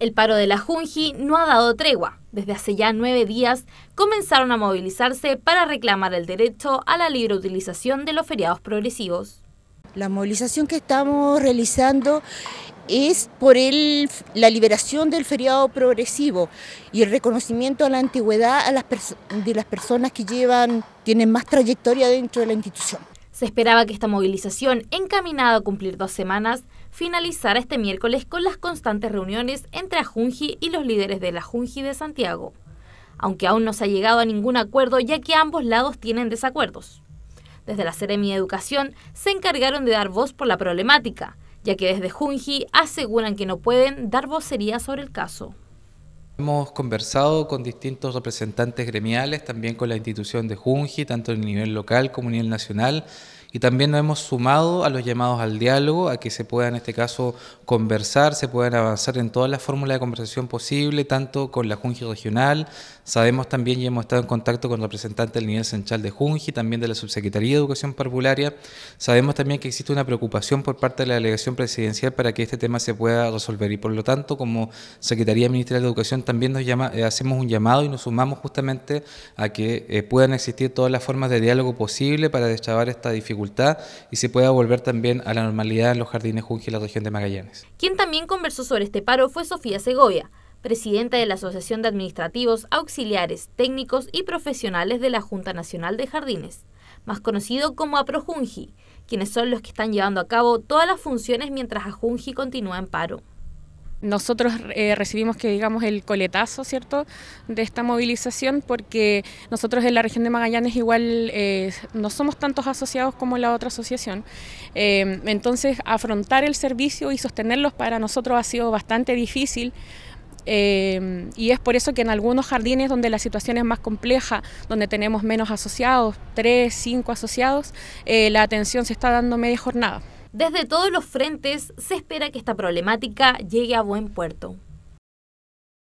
El paro de la Junji no ha dado tregua. Desde hace ya nueve días comenzaron a movilizarse para reclamar el derecho a la libre utilización de los feriados progresivos. La movilización que estamos realizando es por el, la liberación del feriado progresivo y el reconocimiento a la antigüedad de las personas que llevan, tienen más trayectoria dentro de la institución. Se esperaba que esta movilización, encaminada a cumplir dos semanas, finalizará este miércoles con las constantes reuniones entre Junji y los líderes de la Junji de Santiago, aunque aún no se ha llegado a ningún acuerdo ya que ambos lados tienen desacuerdos. Desde la Seremi de Educación se encargaron de dar voz por la problemática, ya que desde Junji aseguran que no pueden dar vocería sobre el caso. Hemos conversado con distintos representantes gremiales, también con la institución de Junji, tanto a nivel local como a nivel nacional, y también nos hemos sumado a los llamados al diálogo, a que se pueda en este caso conversar, se puedan avanzar en todas las fórmulas de conversación posible, tanto con la Junji regional, sabemos también y hemos estado en contacto con representantes del nivel central de Junji, también de la Subsecretaría de Educación Parvularia, sabemos también que existe una preocupación por parte de la delegación presidencial para que este tema se pueda resolver y por lo tanto como Secretaría Ministerial de Educación también nos llama, eh, hacemos un llamado y nos sumamos justamente a que eh, puedan existir todas las formas de diálogo posible para deschavar esta dificultad y se pueda volver también a la normalidad en los jardines Junji y la región de Magallanes. Quien también conversó sobre este paro fue Sofía Segovia, presidenta de la Asociación de Administrativos, Auxiliares, Técnicos y Profesionales de la Junta Nacional de Jardines, más conocido como APROJUNJI, quienes son los que están llevando a cabo todas las funciones mientras Junji continúa en paro nosotros eh, recibimos que digamos el coletazo, ¿cierto?, de esta movilización porque nosotros en la región de Magallanes igual eh, no somos tantos asociados como la otra asociación. Eh, entonces, afrontar el servicio y sostenerlos para nosotros ha sido bastante difícil. y es por eso que en algunos jardines donde la situación es más compleja, donde tenemos menos asociados, tres, cinco asociados, la atención se está dando media jornada. Desde todos los frentes se espera que esta problemática llegue a buen puerto.